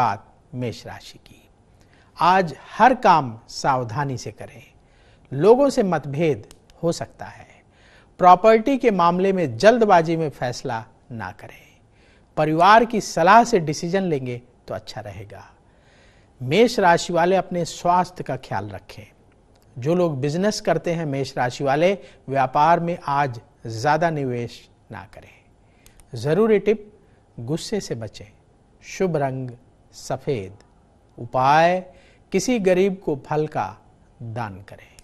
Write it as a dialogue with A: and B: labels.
A: बात मेष राशि की आज हर काम सावधानी से करें लोगों से मतभेद हो सकता है प्रॉपर्टी के मामले में जल्दबाजी में फैसला ना करें परिवार की सलाह से डिसीजन लेंगे तो अच्छा रहेगा मेष राशि वाले अपने स्वास्थ्य का ख्याल रखें जो लोग बिजनेस करते हैं मेष राशि वाले व्यापार में आज ज़्यादा निवेश ना करें ज़रूरी टिप गुस्से से बचें शुभ रंग सफ़ेद उपाय किसी गरीब को फल का दान करें